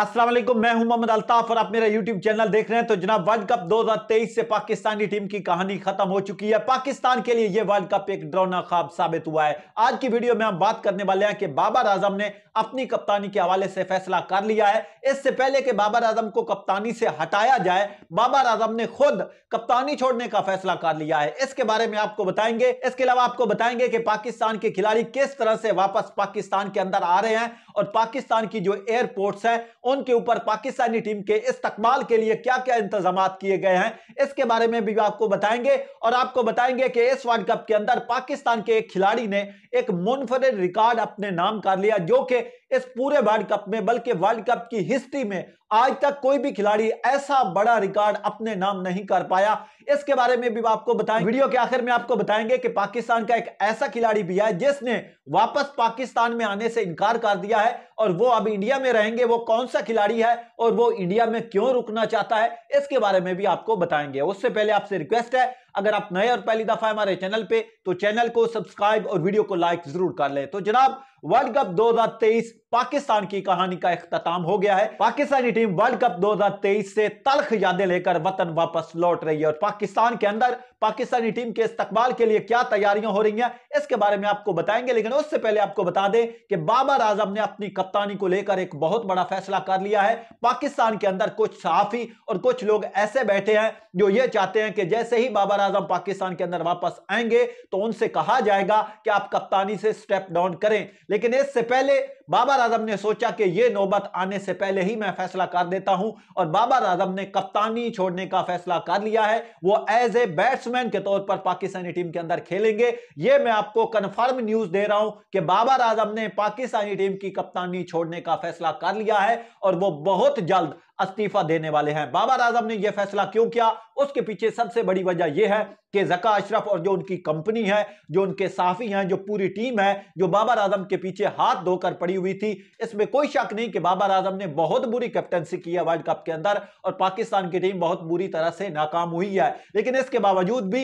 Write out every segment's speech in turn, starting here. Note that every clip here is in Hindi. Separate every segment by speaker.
Speaker 1: असलम मैं हूं मोहम्मद अल्ताफ और आप मेरा यूट्यूब चैनल देख रहे हैं तो जनाब वर्ल्ड कप 2023 से पाकिस्तानी टीम की कहानी खत्म हो चुकी है पाकिस्तान के लिए यह वर्ल्ड कप एक ड्रोना खाब साबित हुआ है आज की वीडियो में हम बात करने वाले हैं कि बाबर आजम ने अपनी कप्तानी के हवाले से फैसला कर लिया है इससे पहले कि बाबर आजम को कप्तानी से हटाया जाए बाबर आजम ने खुद कप्तानी छोड़ने का फैसला कर लिया है इसके बारे में आपको बताएंगे इसके अलावा आपको बताएंगे कि पाकिस्तान के खिलाड़ी किस तरह से वापस पाकिस्तान के अंदर आ रहे हैं और पाकिस्तान की जो एयरपोर्ट्स है उनके ऊपर पाकिस्तानी टीम के इस्तकबाल के लिए क्या क्या इंतजाम किए गए हैं इसके बारे में भी आपको बताएंगे और आपको बताएंगे कि इस वर्ल्ड कप के अंदर पाकिस्तान के एक खिलाड़ी ने एक मुनफरद रिकॉर्ड अपने नाम कर लिया जो कि इस पूरे वर्ल्ड कप में बल्कि वर्ल्ड कप की हिस्ट्री में आज तक कोई भी खिलाड़ी ऐसा बड़ा रिकॉर्ड अपने नाम नहीं कर पाया इसके बारे में भी आपको बताएं वीडियो के आखिर में आपको बताएंगे कि पाकिस्तान का एक ऐसा खिलाड़ी भी है जिसने वापस पाकिस्तान में आने से इनकार कर दिया है और वो अब इंडिया में रहेंगे वो कौन सा खिलाड़ी है और वो इंडिया में क्यों रुकना चाहता है इसके बारे में भी आपको बताएंगे उससे पहले आपसे रिक्वेस्ट है अगर आप नए और पहली दफा हमारे चैनल पे तो चैनल को सब्सक्राइब और वीडियो को लाइक जरूर कर ले तो जनाब वर्ल्ड कप 2023 पाकिस्तान की कहानी का अख्ताम हो गया है पाकिस्तानी टीम वर्ल्ड कप 2023 से तलख यादें लेकर वतन वापस लौट रही है और पाकिस्तान के अंदर पाकिस्तानी टीम के इस्तकबाल के लिए क्या तैयारियां हो रही हैं इसके बारे में आपको बताएंगे लेकिन उससे पहले आपको बता दें कि बाबर आजम ने अपनी कप्तानी को लेकर एक बहुत बड़ा फैसला कर लिया है पाकिस्तान के अंदर कुछ सहाफी और कुछ लोग ऐसे बैठे हैं जो ये चाहते हैं कि जैसे ही बाबर आजम पाकिस्तान के अंदर वापस आएंगे तो उनसे कहा जाएगा कि आप कप्तानी से स्टेप डाउन करें लेकिन इससे पहले बाबर आजम ने सोचा कि यह नौबत आने से पहले ही मैं फैसला कर देता हूं और बाबर आजम ने कप्तानी छोड़ने का फैसला कर लिया है वो एज ए बैट्समैन के तौर पर पाकिस्तानी टीम के अंदर खेलेंगे ये मैं आपको कंफर्म न्यूज दे रहा हूं कि बाबर आजम ने पाकिस्तानी टीम की कप्तानी छोड़ने का फैसला कर लिया है और वो बहुत जल्द अस्तीफा देने वाले हैं बाबर आजम ने यह फैसला क्यों किया उसके पीछे सबसे बड़ी वजह यह है कि जका अशरफ और जो उनकी कंपनी है जो उनके साफी हैं जो पूरी टीम है जो बाबर आजम के पीछे हाथ धोकर पड़ी हुई थी इसमें कोई शक नहीं कि बाबर आजम ने बहुत बुरी कैप्टनसी की है वर्ल्ड कप के अंदर और पाकिस्तान की टीम बहुत बुरी तरह से नाकाम हुई है लेकिन इसके बावजूद भी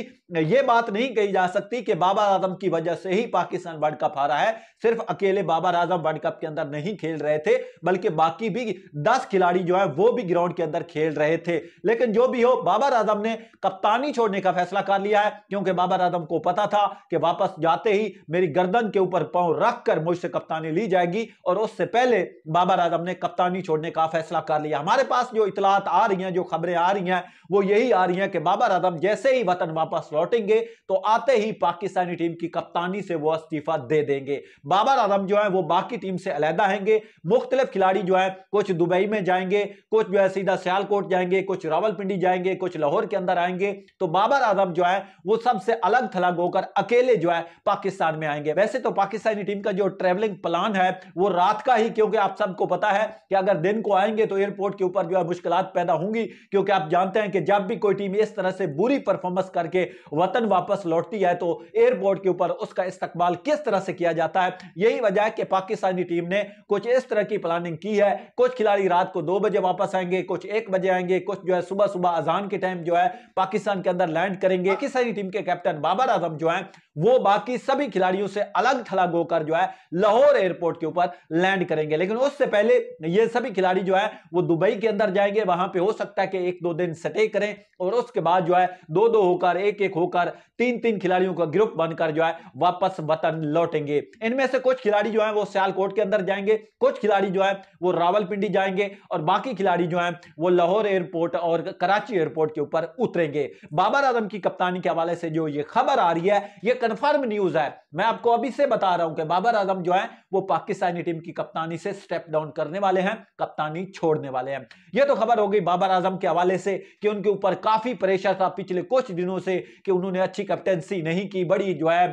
Speaker 1: ये बात नहीं कही जा सकती कि बाबर आजम की वजह से ही पाकिस्तान वर्ल्ड कप हारा है सिर्फ अकेले बाबर आजम वर्ल्ड कप के अंदर नहीं खेल रहे थे बल्कि बाकी भी दस खिलाड़ी जो है वो भी ग्राउंड के अंदर खेल रहे थे लेकिन जो भी हो बाबर आजम ने कप्तानी छोड़ने का फैसला कर लिया है क्योंकि बाबर आजम को पता था कि वापस जाते ही मेरी गर्दन के ऊपर पांव रख कर मुझसे कप्तानी ली जाएगी और उससे पहले बाबर आजम ने कप्तानी छोड़ने का फैसला कर लिया हमारे पास जो इतलात आ रही हैं जो खबरें आ रही हैं वो यही आ रही हैं कि बाबर आजम जैसे ही वतन वापस लौटेंगे तो आते ही पाकिस्तानी टीम की कप्तानी से वो इस्तीफा दे देंगे बाबर आजम जो है वो बाकी टीम से अलहदा हैंगे मुख्तलिफ खिलाड़ी जो है कुछ दुबई में जाएंगे कुछ जो है सीधा सियालकोट जाएंगे कुछ रावलपिंडी जाएंगे कुछ लाहौर के अंदर आएंगे तो बाबर आजम जो है वो सबसे अलग थलग होकर अकेले जो है पाकिस्तान में आएंगे वैसे तो पाकिस्तानी टीम का जो ट्रेवलिंग प्लान है वो रात का ही क्योंकि आप सबको पता है कि अगर दिन को आएंगे तो एयरपोर्ट के ऊपर जो है मुश्किल पैदा होंगी क्योंकि आप जानते हैं कि जब भी कोई टीम इस तरह से बुरी परफॉर्मेंस करके वतन वापस लौटती है तो एयरपोर्ट के ऊपर उसका इस्तेमाल किस तरह से किया जाता है यही वजह है कि पाकिस्तानी टीम ने कुछ इस तरह की प्लानिंग की है कुछ खिलाड़ी रात को दो बजे वापस वापस आएंगे कुछ एक बजे आएंगे कुछ जो है सुबह सुबह अजान के टाइम जो है पाकिस्तान के अंदर लैंड करेंगे पाकिस्तानी टीम के कैप्टन बाबर आजम जो है वो बाकी सभी खिलाड़ियों से अलग थलग होकर जो है लाहौर एयरपोर्ट के ऊपर लैंड करेंगे लेकिन उससे पहले ये सभी खिलाड़ी जो है वो दुबई के अंदर जाएंगे वहां पे हो सकता है कि एक दो दिन स्टे करें और उसके बाद जो है दो दो होकर एक एक होकर तीन तीन खिलाड़ियों का ग्रुप बनकर जो है वापस वतन लौटेंगे इनमें से कुछ खिलाड़ी जो है वो सियालकोट के अंदर जाएंगे कुछ खिलाड़ी जो है वो रावलपिंडी जाएंगे और बाकी खिलाड़ी जो हैं वो लाहौर एयरपोर्ट और कराची एयरपोर्ट के ऊपर उतरेंगे बाबर आजम की कप्तानी के हवाले से जो ये खबर आ रही है ये कंफर्म न्यूज है मैं आपको अभी से बता रहा हूं कि बाबर आजम जो है वो पाकिस्तानी टीम की कप्तानी से स्टेप डाउन करने वाले हैं कप्तानी छोड़ने वाले हैं ये तो खबर हो गई बाबर आजम के हवाले से कि उनके ऊपर काफी प्रेशर था पिछले कुछ दिनों से कि उन्होंने अच्छी कैप्टनसी नहीं की बड़ी जो है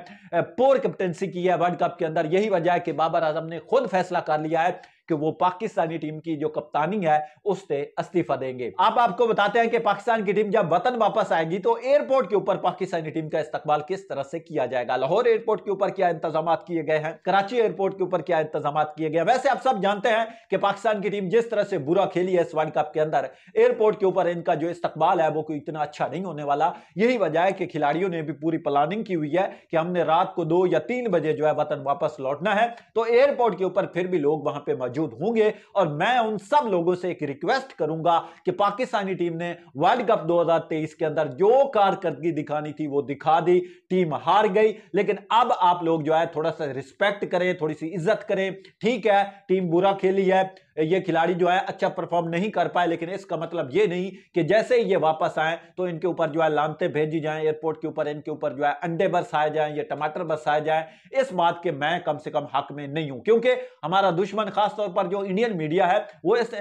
Speaker 1: पोर कैप्टनसी की है वर्ल्ड कप के अंदर यही वजह है कि बाबर आजम ने खुद फैसला कर लिया है कि वो पाकिस्तानी टीम की जो कप्तानी है उससे इस्तीफा देंगे आप आपको बताते हैं कि पाकिस्तान की टीम जब वतन वापस आएगी तो एयरपोर्ट के ऊपर पाकिस्तानी टीम का इस्तेमाल किस तरह से किया जाएगा लाहौर एयरपोर्ट के ऊपर क्या इंतजाम किए गए हैं कराची एयरपोर्ट के ऊपर क्या इंतजाम किए गए वैसे आप सब जानते हैं कि पाकिस्तान की टीम जिस तरह से बुरा खेली है इस वर्ल्ड कप के अंदर एयरपोर्ट के ऊपर इनका जो इस्तकबाल है वो कोई इतना अच्छा नहीं होने वाला यही वजह है कि खिलाड़ियों ने भी पूरी प्लानिंग की हुई है कि हमने रात को दो या तीन बजे जो है वतन वापस लौटना है तो एयरपोर्ट के ऊपर फिर भी लोग वहां पर मौजूद होंगे और मैं उन सब लोगों से एक रिक्वेस्ट करूंगा कि पाकिस्तानी टीम ने वर्ल्ड कप 2023 के अंदर जो कारकर्दगी दिखानी थी वो दिखा दी टीम हार गई लेकिन अब आप लोग जो है थोड़ा सा रिस्पेक्ट करें थोड़ी सी इज्जत करें ठीक है टीम बुरा खेली है ये खिलाड़ी जो है अच्छा परफॉर्म नहीं कर पाए लेकिन इसका मतलब ये नहीं कि जैसे ये वापस आए तो इनके ऊपर जो है लानते भेजी जाए एयरपोर्ट के ऊपर इनके ऊपर जो है अंडे बरसाए जाए या टमाटर बरसाए जाए इस बात के मैं कम से कम हक में नहीं हूं क्योंकि हमारा दुश्मन खासतौर पर जो इंडियन मीडिया है वो इस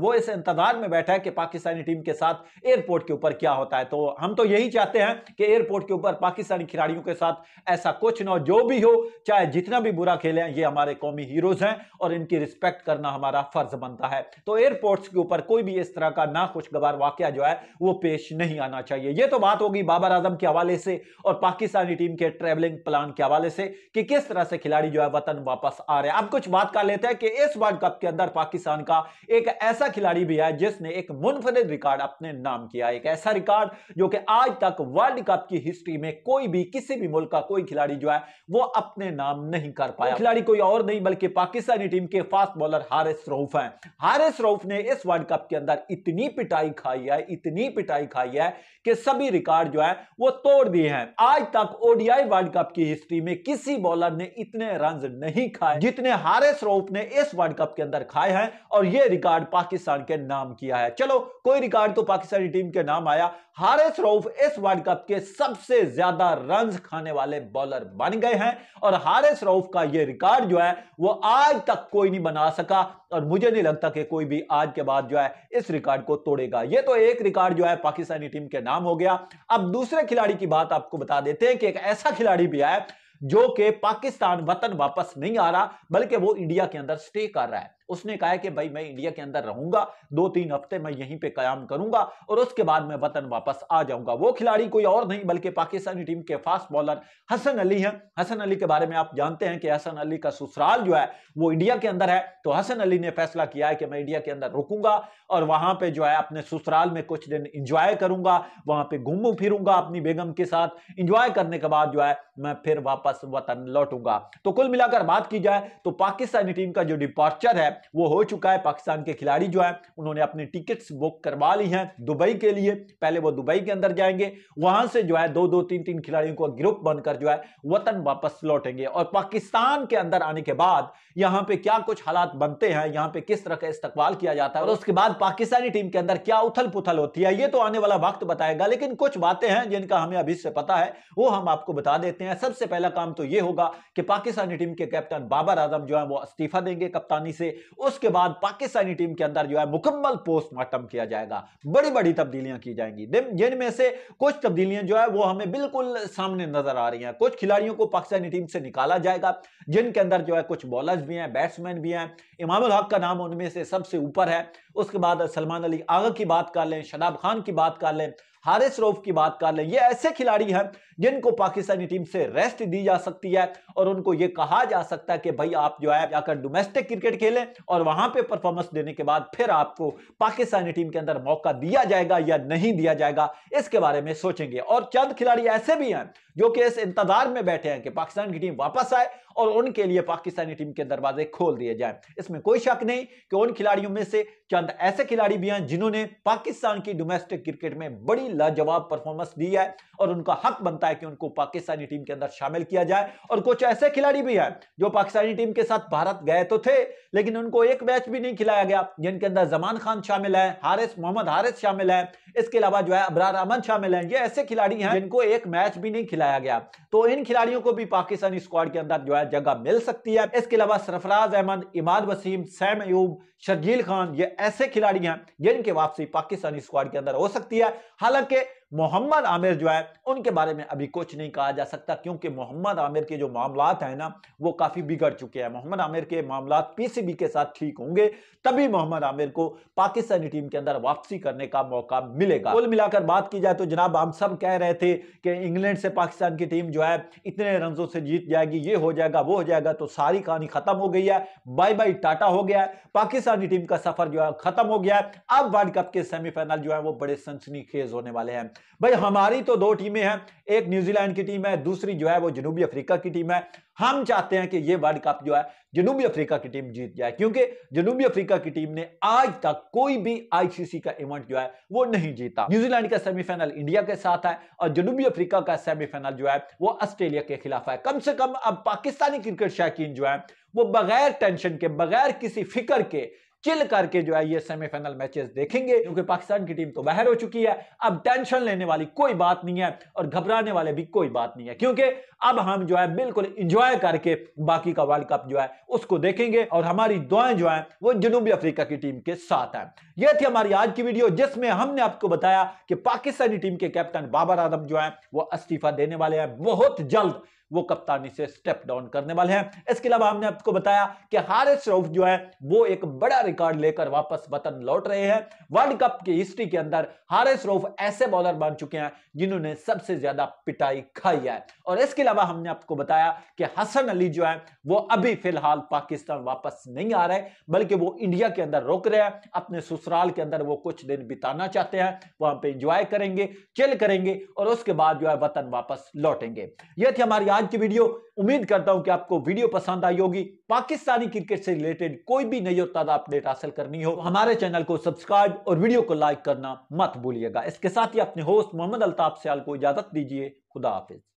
Speaker 1: वो इस इंतजार में बैठा है कि पाकिस्तानी टीम के साथ एयरपोर्ट के ऊपर क्या होता है तो हम तो यही चाहते हैं कि एयरपोर्ट के ऊपर पाकिस्तानी खिलाड़ियों के साथ ऐसा कुछ ना हो जो भी हो चाहे जितना भी बुरा खेले ये हमारे कौमी हीरोज हैं और इनकी रिस्पेक्ट करना हमारा फर्ज बनता है तो एयरपोर्ट्स के ऊपर कोई भी इस तरह का ना खुशगवार वाक्य जो है वो पेश नहीं आना चाहिए ये तो बात होगी बाबर आजम के हवाले से और पाकिस्तानी टीम के ट्रेवलिंग प्लान के हवाले से कि किस तरह से खिलाड़ी जो है वतन वापस आ रहे हैं अब कुछ बात कर लेते हैं कि इस वर्ल्ड कप के अंदर पाकिस्तान का एक ऐसा खिलाड़ी भी है जिसने एक मुनफरद रिकॉर्ड अपने नाम किया एक ऐसा रिकॉर्ड जो कि आज तक वर्ल्ड कप की हिस्ट्री में कोई भी किसी भी मुल्क का कोई खिलाड़ी जो है वो अपने नाम नहीं कर पाया खिलाड़ी कोई और नहीं बल्कि पाकिस्तानी टीम के फास्ट बॉलर हारिस रऊफ रऊफ है हारिस रऊफ ने इस वर्ल्ड कप के अंदर इतनी पिटाई खाई है इतनी पिटाई खाई है कि सभी रिकॉर्ड जो है वो तोड़ दिए हैं आज तक ओडीआई वर्ल्ड कप की हिस्ट्री में किसी बॉलर ने इतने रन नहीं खाए जितने हारिस रऊफ ने इस वर्ल्ड कप के अंदर खाए हैं और ये रिकॉर्ड पाकिस्तान के नाम किया है चलो कोई रिकॉर्ड तो पाकिस्तानी टीम के नाम आया हारिस रऊफ इस वर्ल्ड कप के सबसे ज्यादा रन खाने वाले बॉलर बन गए हैं और हारिस रऊफ का यह रिकॉर्ड जो है वो आज तक कोई नहीं बना सका और मुझे मुझे नहीं लगता कि कोई भी आज के बाद जो है इस रिकॉर्ड को तोड़ेगा ये तो एक रिकॉर्ड जो है पाकिस्तानी टीम के नाम हो गया अब दूसरे खिलाड़ी की बात आपको बता देते हैं कि एक ऐसा खिलाड़ी भी आया जो कि पाकिस्तान वतन वापस नहीं आ रहा बल्कि वो इंडिया के अंदर स्टे कर रहा है उसने कहा कि भाई मैं इंडिया के अंदर रहूंगा दो तीन हफ्ते मैं यहीं पे क्याम करूंगा और उसके बाद मैं वतन वापस आ जाऊंगा वो खिलाड़ी कोई और नहीं बल्कि पाकिस्तानी टीम के फास्ट बॉलर हसन अली हैं हसन अली के बारे में आप जानते हैं कि हसन अली का ससुराल जो है वो इंडिया के अंदर है तो हसन अली ने फैसला किया है कि मैं इंडिया के अंदर रुकूंगा और वहां पर जो है अपने ससुराल में कुछ दिन इंजॉय करूंगा वहां पर घूमू फिरूंगा अपनी बेगम के साथ इंजॉय करने के बाद जो है मैं फिर वापस वतन लौटूंगा तो कुल मिलाकर बात की जाए तो पाकिस्तानी टीम का जो डिपार्चर है वो हो चुका है पाकिस्तान के खिलाड़ी जो है उन्होंने अपनी टिकट्स बुक करवा ली हैं दुबई के लिए पहले वो दुबई के अंदर जाएंगे वहां से जो है दो दो तीन तीन खिलाड़ियों को ग्रुप बनकर जो है वतन वापस लौटेंगे और पाकिस्तान के अंदर आने के बाद यहाँ पे क्या कुछ हालात बनते हैं यहाँ पे किस तरह का इस्तेवाल किया जाता है और उसके बाद पाकिस्तानी टीम के अंदर क्या उथल पुथल होती है ये तो आने वाला वक्त बताएगा लेकिन कुछ बातें हैं जिनका हमें अभी से पता है वो हम आपको बता देते हैं सबसे पहला काम तो ये होगा कि पाकिस्तानी टीम के कैप्टन बाबर आजम जो है वो इस्तीफा देंगे कप्तानी से उसके बाद पाकिस्तानी टीम के अंदर जो है मुकम्मल पोस्टमार्टम किया जाएगा बड़ी बड़ी तब्दीलियां की जाएंगी जिनमें से कुछ तब्दीलियां जो है वो हमें बिल्कुल सामने नजर आ रही हैं कुछ खिलाड़ियों को पाकिस्तानी टीम से निकाला जाएगा जिनके अंदर जो है कुछ बॉलर्स भी हैं बैट्समैन भी हैं इमाम हक का नाम उनमें से सबसे ऊपर है उसके बाद सलमान अली आगा की बात कर लें शदाब खान की बात कर लें हारिस रोफ की बात कर ले ये ऐसे खिलाड़ी हैं जिनको पाकिस्तानी टीम से रेस्ट दी जा सकती है और उनको ये कहा जा सकता है कि भाई आप जो है जाकर डोमेस्टिक क्रिकेट खेलें और वहां पे परफॉर्मेंस देने के बाद फिर आपको पाकिस्तानी टीम के अंदर मौका दिया जाएगा या नहीं दिया जाएगा इसके बारे में सोचेंगे और चंद खिलाड़ी ऐसे भी हैं जो कि इस इंतजार में बैठे हैं कि पाकिस्तान की टीम वापस आए और उनके लिए पाकिस्तानी टीम के दरवाजे खोल दिए जाए इसमें कोई शक नहीं कि उन खिलाड़ियों में से चंद ऐसे खिलाड़ी भी हैं जिन्होंने पाकिस्तान की डोमेस्टिक क्रिकेट में बड़ी लाजवाब परफॉर्मेंस दी है और उनका हक बनता है कि उनको पाकिस्तानी टीम के अंदर शामिल किया जाए और कुछ ऐसे खिलाड़ी भी हैं जो पाकिस्तानी टीम के साथ भारत गए तो थे लेकिन उनको एक मैच भी नहीं खिलाया गया जिनके अंदर जमान खान शामिल है हारिस मोहम्मद हारिस शामिल है इसके अलावा जो है अबरार अहमद शामिल है ये ऐसे खिलाड़ी हैं जिनको एक मैच भी नहीं खिलाया गया तो इन खिलाड़ियों को भी पाकिस्तानी स्क्वाड के अंदर जो है है जगह मिल सकती है इसके अलावा सरफराज अहमद इमाद वसीम सैम अयूब शर्जील खान ये ऐसे खिलाड़ी हैं जिनकी वापसी पाकिस्तानी स्क्वाड के अंदर हो सकती है हालांकि मोहम्मद आमिर जो है उनके बारे में अभी कुछ नहीं कहा जा सकता क्योंकि मोहम्मद आमिर के जो मामला हैं ना वो काफ़ी बिगड़ चुके हैं मोहम्मद आमिर के मामला पीसीबी के साथ ठीक होंगे तभी मोहम्मद आमिर को पाकिस्तानी टीम के अंदर वापसी करने का मौका मिलेगा कुल मिलाकर बात की जाए तो जनाब हम सब कह रहे थे कि इंग्लैंड से पाकिस्तान की टीम जो है इतने रनजों से जीत जाएगी ये हो जाएगा वो हो जाएगा तो सारी कहानी खत्म हो गई है बाई बाई टाटा हो गया है पाकिस्तानी टीम का सफर जो है खत्म हो गया है अब वर्ल्ड कप के सेमीफाइनल जो है वो बड़े सनसनी होने वाले हैं भाई हमारी तो दो टीमें हैं एक न्यूजीलैंड की टीम है दूसरी जो है वो जनूबी अफ्रीका की टीम है हम चाहते हैं कि ये वर्ल्ड कप जो है जनूबी अफ्रीका की टीम जीत जाए क्योंकि जनूबी अफ्रीका की टीम ने आज तक कोई भी आईसीसी का इवेंट जो है वो नहीं जीता न्यूजीलैंड का सेमीफाइनल इंडिया के साथ है और जनूबी अफ्रीका का सेमीफाइनल जो है वो ऑस्ट्रेलिया के खिलाफ है कम से कम अब पाकिस्तानी क्रिकेट शायकीन जो है वो बगैर टेंशन के बगैर किसी फिक्र के चिल करके जो है ये सेमीफाइनल मैचेस देखेंगे क्योंकि पाकिस्तान की टीम तो बाहर हो चुकी है अब टेंशन लेने वाली कोई बात नहीं है और घबराने वाले भी कोई बात नहीं है क्योंकि अब हम जो है बिल्कुल इंजॉय करके बाकी का वर्ल्ड कप जो है उसको देखेंगे और हमारी दुआएं जो है वो जनूबी अफ्रीका की टीम के साथ है यह थी हमारी आज की वीडियो जिसमें हमने आपको बताया कि पाकिस्तानी टीम के कैप्टन बाबर आदम जो है वो इस्तीफा देने वाले हैं बहुत जल्द वो कप्तानी से स्टेप डाउन करने वाले हैं इसके अलावा हमने आपको बताया कि हारिस रऊफ जो है वो एक बड़ा रिकॉर्ड लेकर वापस वतन लौट रहे हैं वर्ल्ड कप की हिस्ट्री के अंदर हारिस रऊफ ऐसे बॉलर बन चुके हैं जिन्होंने सबसे ज्यादा पिटाई खाई है और इसके अलावा हमने आपको बताया कि हसन अली जो है वो अभी फिलहाल पाकिस्तान वापस नहीं आ रहे बल्कि वो इंडिया के अंदर रोक रहे हैं अपने ससुराल के अंदर वो कुछ दिन बिताना चाहते हैं वहां पर इंजॉय करेंगे चिल करेंगे और उसके बाद जो है वतन वापस लौटेंगे ये थी हमारी आज की वीडियो उम्मीद करता हूं कि आपको वीडियो पसंद आई होगी पाकिस्तानी क्रिकेट से रिलेटेड कोई भी नई और ताज़ा अपडेट हासिल करनी हो तो हमारे चैनल को सब्सक्राइब और वीडियो को लाइक करना मत भूलिएगा इसके साथ ही अपने होस्ट मोहम्मद अल्ताफ सयाल को इजाजत दीजिए खुदा हाफिज